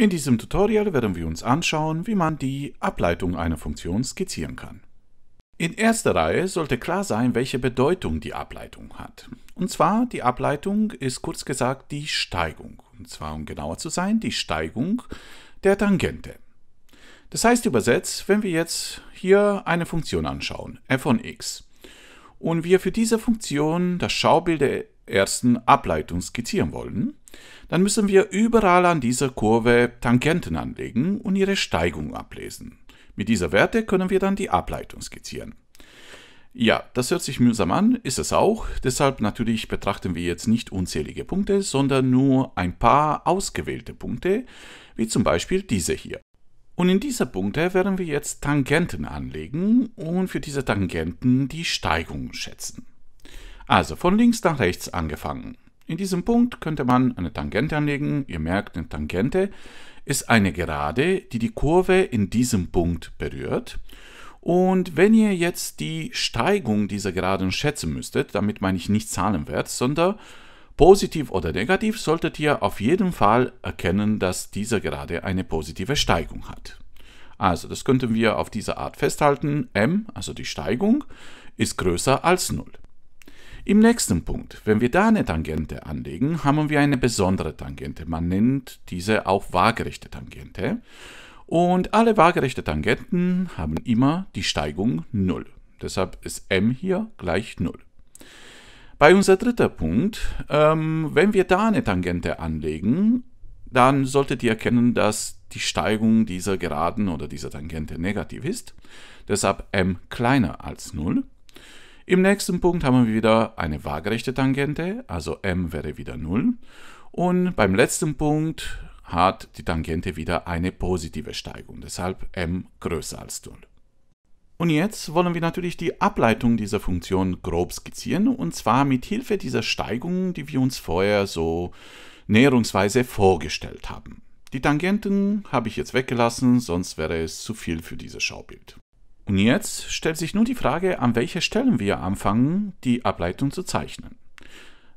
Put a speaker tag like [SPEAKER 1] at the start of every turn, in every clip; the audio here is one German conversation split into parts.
[SPEAKER 1] In diesem Tutorial werden wir uns anschauen, wie man die Ableitung einer Funktion skizzieren kann. In erster Reihe sollte klar sein, welche Bedeutung die Ableitung hat. Und zwar, die Ableitung ist kurz gesagt die Steigung. Und zwar, um genauer zu sein, die Steigung der Tangente. Das heißt übersetzt, wenn wir jetzt hier eine Funktion anschauen, f von x, und wir für diese Funktion das Schaubild der ersten Ableitung skizzieren wollen, dann müssen wir überall an dieser Kurve Tangenten anlegen und ihre Steigung ablesen. Mit dieser Werte können wir dann die Ableitung skizzieren. Ja, das hört sich mühsam an, ist es auch. Deshalb natürlich betrachten wir jetzt nicht unzählige Punkte, sondern nur ein paar ausgewählte Punkte, wie zum Beispiel diese hier. Und in dieser Punkte werden wir jetzt Tangenten anlegen und für diese Tangenten die Steigung schätzen. Also von links nach rechts angefangen. In diesem Punkt könnte man eine Tangente anlegen. Ihr merkt, eine Tangente ist eine Gerade, die die Kurve in diesem Punkt berührt. Und wenn ihr jetzt die Steigung dieser Geraden schätzen müsstet, damit meine ich nicht Zahlenwert, sondern positiv oder negativ, solltet ihr auf jeden Fall erkennen, dass diese Gerade eine positive Steigung hat. Also das könnten wir auf diese Art festhalten. m, also die Steigung, ist größer als 0. Im nächsten Punkt, wenn wir da eine Tangente anlegen, haben wir eine besondere Tangente. Man nennt diese auch waagerechte Tangente. Und alle waagerechte Tangenten haben immer die Steigung 0. Deshalb ist m hier gleich 0. Bei unser dritter Punkt, ähm, wenn wir da eine Tangente anlegen, dann solltet ihr erkennen, dass die Steigung dieser Geraden oder dieser Tangente negativ ist. Deshalb m kleiner als 0. Im nächsten Punkt haben wir wieder eine waagerechte Tangente, also m wäre wieder 0. Und beim letzten Punkt hat die Tangente wieder eine positive Steigung, deshalb m größer als 0. Und jetzt wollen wir natürlich die Ableitung dieser Funktion grob skizzieren und zwar mit Hilfe dieser Steigung, die wir uns vorher so näherungsweise vorgestellt haben. Die Tangenten habe ich jetzt weggelassen, sonst wäre es zu viel für dieses Schaubild. Und jetzt stellt sich nun die Frage, an welchen Stellen wir anfangen, die Ableitung zu zeichnen.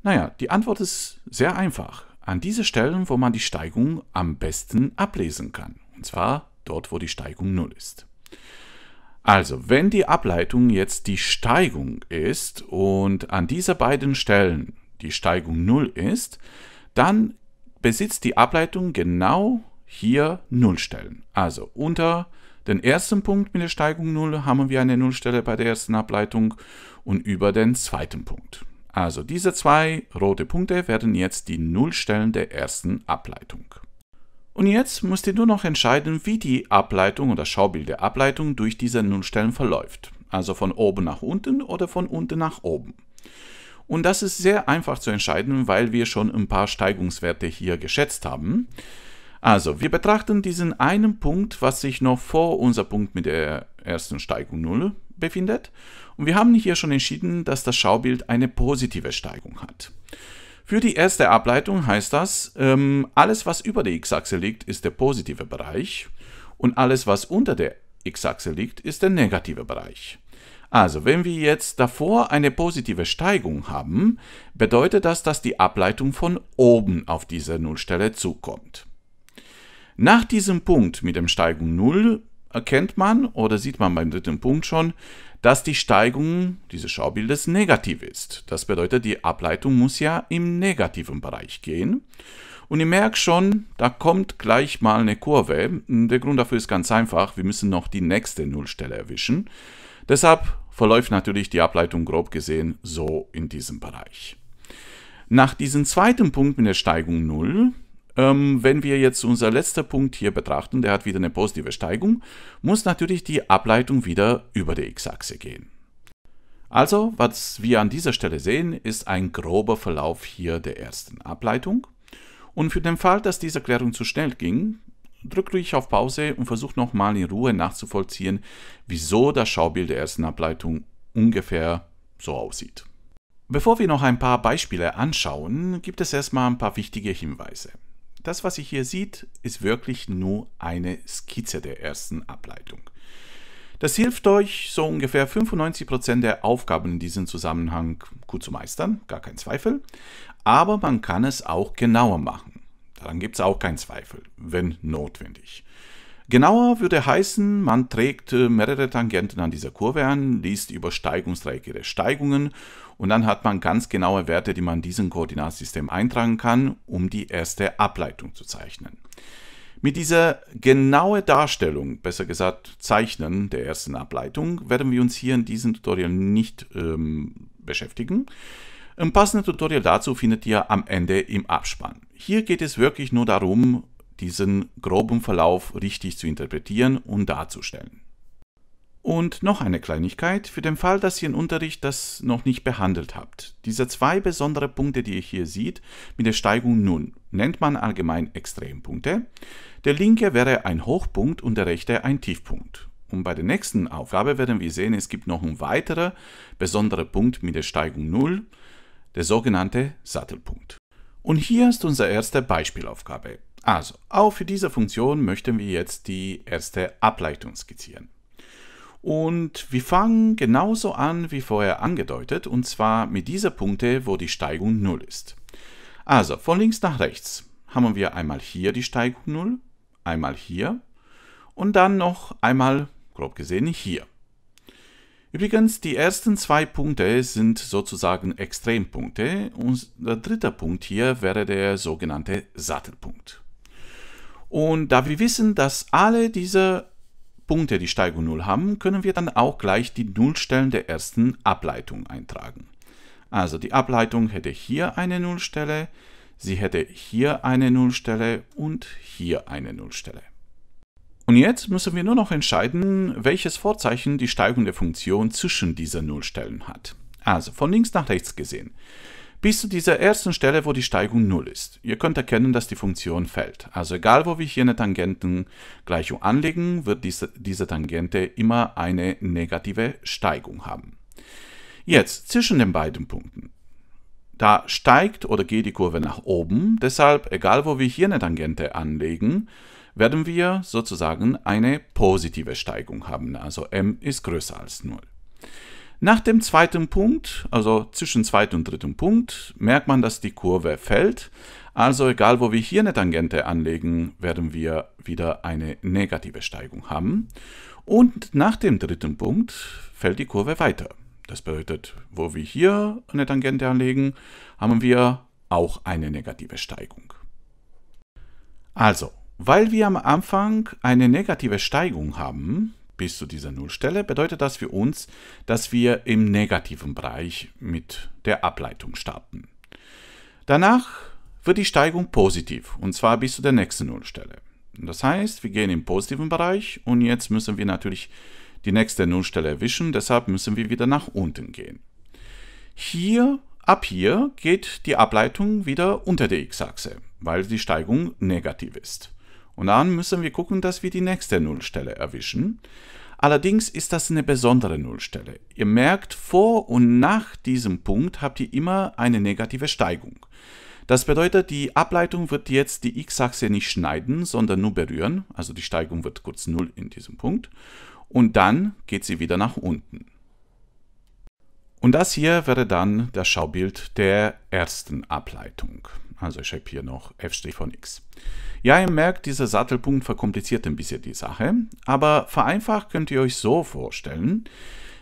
[SPEAKER 1] Naja, die Antwort ist sehr einfach. An diese Stellen, wo man die Steigung am besten ablesen kann. Und zwar dort, wo die Steigung 0 ist. Also, wenn die Ableitung jetzt die Steigung ist und an dieser beiden Stellen die Steigung 0 ist, dann besitzt die Ableitung genau hier 0 Stellen. Also unter 0. Den ersten Punkt mit der Steigung 0 haben wir eine Nullstelle bei der ersten Ableitung und über den zweiten Punkt. Also diese zwei rote Punkte werden jetzt die Nullstellen der ersten Ableitung. Und jetzt musst ihr nur noch entscheiden, wie die Ableitung oder Schaubild der Ableitung durch diese Nullstellen verläuft. Also von oben nach unten oder von unten nach oben. Und das ist sehr einfach zu entscheiden, weil wir schon ein paar Steigungswerte hier geschätzt haben. Also, wir betrachten diesen einen Punkt, was sich noch vor unser Punkt mit der ersten Steigung 0 befindet. Und wir haben hier schon entschieden, dass das Schaubild eine positive Steigung hat. Für die erste Ableitung heißt das, ähm, alles was über der x-Achse liegt, ist der positive Bereich und alles was unter der x-Achse liegt, ist der negative Bereich. Also, wenn wir jetzt davor eine positive Steigung haben, bedeutet das, dass die Ableitung von oben auf diese Nullstelle zukommt. Nach diesem Punkt mit dem Steigung 0 erkennt man oder sieht man beim dritten Punkt schon, dass die Steigung dieses Schaubildes negativ ist. Das bedeutet, die Ableitung muss ja im negativen Bereich gehen. Und ihr merkt schon, da kommt gleich mal eine Kurve. Der Grund dafür ist ganz einfach, wir müssen noch die nächste Nullstelle erwischen. Deshalb verläuft natürlich die Ableitung grob gesehen so in diesem Bereich. Nach diesem zweiten Punkt mit der Steigung 0 ähm, wenn wir jetzt unser letzter Punkt hier betrachten, der hat wieder eine positive Steigung, muss natürlich die Ableitung wieder über die x-Achse gehen. Also, was wir an dieser Stelle sehen, ist ein grober Verlauf hier der ersten Ableitung. Und für den Fall, dass diese Erklärung zu schnell ging, drück ruhig auf Pause und versuch nochmal in Ruhe nachzuvollziehen, wieso das Schaubild der ersten Ableitung ungefähr so aussieht. Bevor wir noch ein paar Beispiele anschauen, gibt es erstmal ein paar wichtige Hinweise. Das, was ihr hier seht, ist wirklich nur eine Skizze der ersten Ableitung. Das hilft euch, so ungefähr 95% der Aufgaben in diesem Zusammenhang gut zu meistern, gar kein Zweifel. Aber man kann es auch genauer machen. Daran gibt es auch keinen Zweifel, wenn notwendig. Genauer würde heißen, man trägt äh, mehrere Tangenten an dieser Kurve an, liest über Steigungsdreieck ihre Steigungen und dann hat man ganz genaue Werte, die man in diesem Koordinatsystem eintragen kann, um die erste Ableitung zu zeichnen. Mit dieser genauen Darstellung, besser gesagt Zeichnen der ersten Ableitung, werden wir uns hier in diesem Tutorial nicht ähm, beschäftigen. Ein passendes Tutorial dazu findet ihr am Ende im Abspann. Hier geht es wirklich nur darum, diesen groben Verlauf richtig zu interpretieren und darzustellen. Und noch eine Kleinigkeit, für den Fall, dass ihr im Unterricht das noch nicht behandelt habt. Diese zwei besondere Punkte, die ihr hier seht, mit der Steigung nun, nennt man allgemein Extrempunkte. Der linke wäre ein Hochpunkt und der rechte ein Tiefpunkt. Und bei der nächsten Aufgabe werden wir sehen, es gibt noch einen weiteren besonderen Punkt mit der Steigung 0, der sogenannte Sattelpunkt. Und hier ist unsere erste Beispielaufgabe. Also, auch für diese Funktion möchten wir jetzt die erste Ableitung skizzieren. Und wir fangen genauso an wie vorher angedeutet, und zwar mit dieser Punkte, wo die Steigung 0 ist. Also, von links nach rechts haben wir einmal hier die Steigung 0, einmal hier und dann noch einmal, grob gesehen, hier. Übrigens, die ersten zwei Punkte sind sozusagen Extrempunkte und der dritte Punkt hier wäre der sogenannte Sattelpunkt. Und da wir wissen, dass alle diese Punkte die Steigung 0 haben, können wir dann auch gleich die Nullstellen der ersten Ableitung eintragen. Also die Ableitung hätte hier eine Nullstelle, sie hätte hier eine Nullstelle und hier eine Nullstelle. Und jetzt müssen wir nur noch entscheiden, welches Vorzeichen die Steigung der Funktion zwischen dieser Nullstellen hat. Also von links nach rechts gesehen bis zu dieser ersten Stelle, wo die Steigung 0 ist. Ihr könnt erkennen, dass die Funktion fällt. Also egal, wo wir hier eine Tangentengleichung anlegen, wird diese, diese Tangente immer eine negative Steigung haben. Jetzt zwischen den beiden Punkten. Da steigt oder geht die Kurve nach oben, deshalb, egal wo wir hier eine Tangente anlegen, werden wir sozusagen eine positive Steigung haben, also m ist größer als 0. Nach dem zweiten Punkt, also zwischen zweitem und dritten Punkt, merkt man, dass die Kurve fällt. Also egal, wo wir hier eine Tangente anlegen, werden wir wieder eine negative Steigung haben. Und nach dem dritten Punkt fällt die Kurve weiter. Das bedeutet, wo wir hier eine Tangente anlegen, haben wir auch eine negative Steigung. Also, weil wir am Anfang eine negative Steigung haben, bis zu dieser Nullstelle, bedeutet das für uns, dass wir im negativen Bereich mit der Ableitung starten. Danach wird die Steigung positiv, und zwar bis zu der nächsten Nullstelle. Das heißt, wir gehen im positiven Bereich und jetzt müssen wir natürlich die nächste Nullstelle erwischen, deshalb müssen wir wieder nach unten gehen. Hier, ab hier geht die Ableitung wieder unter der x-Achse, weil die Steigung negativ ist. Und dann müssen wir gucken, dass wir die nächste Nullstelle erwischen. Allerdings ist das eine besondere Nullstelle. Ihr merkt, vor und nach diesem Punkt habt ihr immer eine negative Steigung. Das bedeutet, die Ableitung wird jetzt die x-Achse nicht schneiden, sondern nur berühren. Also die Steigung wird kurz 0 in diesem Punkt. Und dann geht sie wieder nach unten. Und das hier wäre dann das Schaubild der ersten Ableitung. Also ich schreibe hier noch f' von x. Ja, ihr merkt, dieser Sattelpunkt verkompliziert ein bisschen die Sache, aber vereinfacht könnt ihr euch so vorstellen,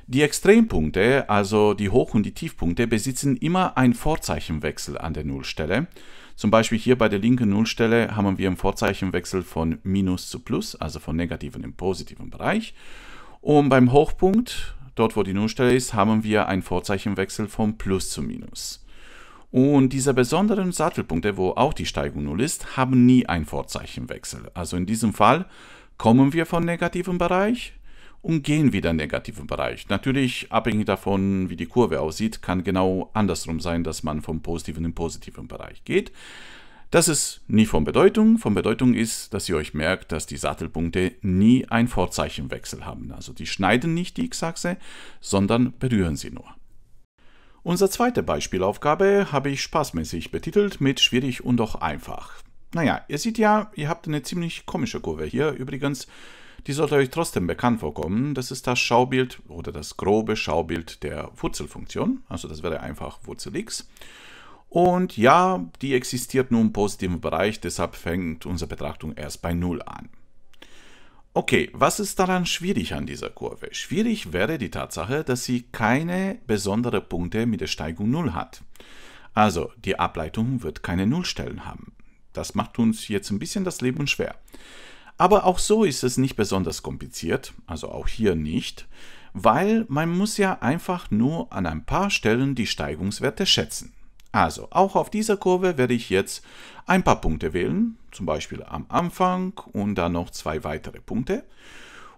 [SPEAKER 1] die Extrempunkte, also die Hoch- und die Tiefpunkte, besitzen immer einen Vorzeichenwechsel an der Nullstelle. Zum Beispiel hier bei der linken Nullstelle haben wir einen Vorzeichenwechsel von Minus zu Plus, also von negativen im positiven Bereich. Und beim Hochpunkt, dort wo die Nullstelle ist, haben wir einen Vorzeichenwechsel von Plus zu Minus. Und diese besonderen Sattelpunkte, wo auch die Steigung 0 ist, haben nie einen Vorzeichenwechsel. Also in diesem Fall kommen wir von negativen Bereich und gehen wieder in negativen Bereich. Natürlich, abhängig davon, wie die Kurve aussieht, kann genau andersrum sein, dass man vom positiven in positiven Bereich geht. Das ist nie von Bedeutung. Von Bedeutung ist, dass ihr euch merkt, dass die Sattelpunkte nie einen Vorzeichenwechsel haben. Also die schneiden nicht die X-Achse, sondern berühren sie nur. Unsere zweite Beispielaufgabe habe ich spaßmäßig betitelt mit schwierig und doch einfach. Naja, ihr seht ja, ihr habt eine ziemlich komische Kurve hier. Übrigens, die sollte euch trotzdem bekannt vorkommen. Das ist das Schaubild oder das grobe Schaubild der Wurzelfunktion. Also das wäre einfach Wurzel x. Und ja, die existiert nun im positiven Bereich, deshalb fängt unsere Betrachtung erst bei 0 an. Okay, was ist daran schwierig an dieser Kurve? Schwierig wäre die Tatsache, dass sie keine besonderen Punkte mit der Steigung 0 hat. Also, die Ableitung wird keine Nullstellen haben. Das macht uns jetzt ein bisschen das Leben schwer. Aber auch so ist es nicht besonders kompliziert, also auch hier nicht, weil man muss ja einfach nur an ein paar Stellen die Steigungswerte schätzen. Also, auch auf dieser Kurve werde ich jetzt ein paar Punkte wählen, zum Beispiel am Anfang und dann noch zwei weitere Punkte.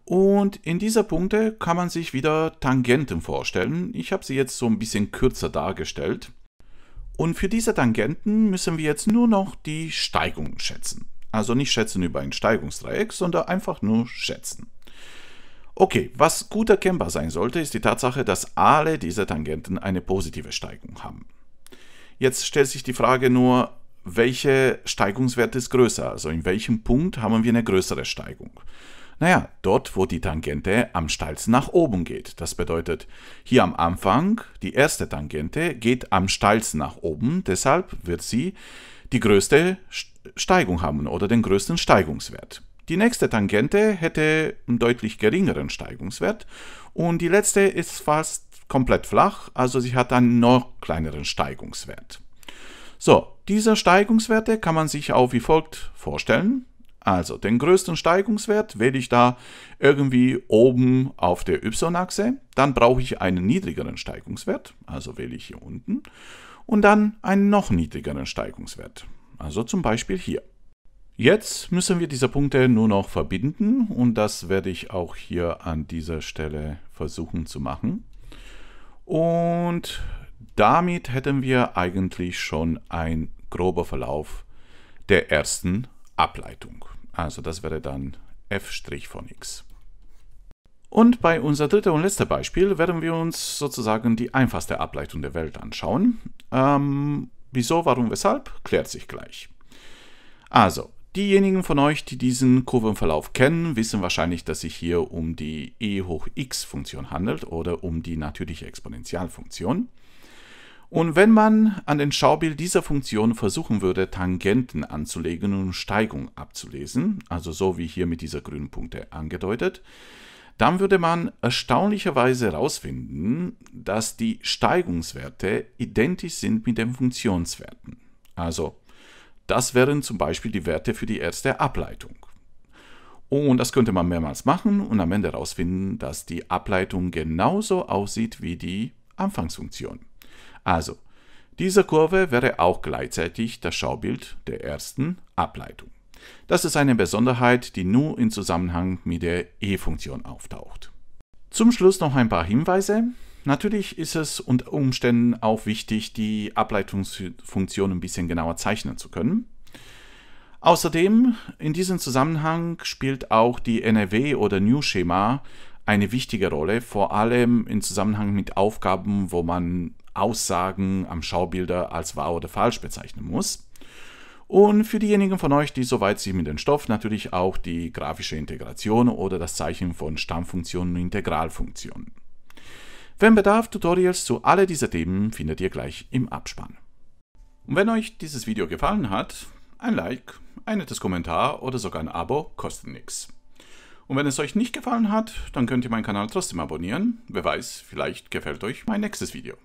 [SPEAKER 1] Und in dieser Punkte kann man sich wieder Tangenten vorstellen. Ich habe sie jetzt so ein bisschen kürzer dargestellt. Und für diese Tangenten müssen wir jetzt nur noch die Steigung schätzen. Also nicht schätzen über ein Steigungsdreieck, sondern einfach nur schätzen. Okay, was gut erkennbar sein sollte, ist die Tatsache, dass alle diese Tangenten eine positive Steigung haben. Jetzt stellt sich die Frage nur, welche Steigungswert ist größer? Also in welchem Punkt haben wir eine größere Steigung? Naja, dort, wo die Tangente am steilsten nach oben geht. Das bedeutet, hier am Anfang, die erste Tangente geht am steilsten nach oben, deshalb wird sie die größte Steigung haben oder den größten Steigungswert. Die nächste Tangente hätte einen deutlich geringeren Steigungswert und die letzte ist fast komplett flach, also sie hat einen noch kleineren Steigungswert. So, diese Steigungswerte kann man sich auch wie folgt vorstellen. Also den größten Steigungswert wähle ich da irgendwie oben auf der y-Achse. Dann brauche ich einen niedrigeren Steigungswert, also wähle ich hier unten. Und dann einen noch niedrigeren Steigungswert, also zum Beispiel hier. Jetzt müssen wir diese Punkte nur noch verbinden und das werde ich auch hier an dieser Stelle versuchen zu machen. Und damit hätten wir eigentlich schon einen groben Verlauf der ersten Ableitung. Also das wäre dann f' von x. Und bei unser dritter und letzter Beispiel werden wir uns sozusagen die einfachste Ableitung der Welt anschauen. Ähm, wieso, warum, weshalb, klärt sich gleich. Also, Diejenigen von euch, die diesen Kurvenverlauf kennen, wissen wahrscheinlich, dass sich hier um die e hoch x Funktion handelt oder um die natürliche Exponentialfunktion. Und wenn man an den Schaubild dieser Funktion versuchen würde, Tangenten anzulegen und Steigung abzulesen, also so wie hier mit dieser grünen Punkte angedeutet, dann würde man erstaunlicherweise herausfinden, dass die Steigungswerte identisch sind mit den Funktionswerten. Also das wären zum Beispiel die Werte für die erste Ableitung. Und das könnte man mehrmals machen und am Ende herausfinden, dass die Ableitung genauso aussieht wie die Anfangsfunktion. Also, diese Kurve wäre auch gleichzeitig das Schaubild der ersten Ableitung. Das ist eine Besonderheit, die nur im Zusammenhang mit der E-Funktion auftaucht. Zum Schluss noch ein paar Hinweise. Natürlich ist es unter Umständen auch wichtig, die Ableitungsfunktion ein bisschen genauer zeichnen zu können. Außerdem, in diesem Zusammenhang spielt auch die NRW oder New-Schema eine wichtige Rolle, vor allem im Zusammenhang mit Aufgaben, wo man Aussagen am Schaubilder als wahr oder falsch bezeichnen muss. Und für diejenigen von euch, die soweit sind mit dem Stoff natürlich auch die grafische Integration oder das Zeichnen von Stammfunktionen und Integralfunktionen. Wenn Bedarf, Tutorials zu alle dieser Themen findet ihr gleich im Abspann. Und wenn euch dieses Video gefallen hat, ein Like, ein nettes Kommentar oder sogar ein Abo kostet nichts. Und wenn es euch nicht gefallen hat, dann könnt ihr meinen Kanal trotzdem abonnieren. Wer weiß, vielleicht gefällt euch mein nächstes Video.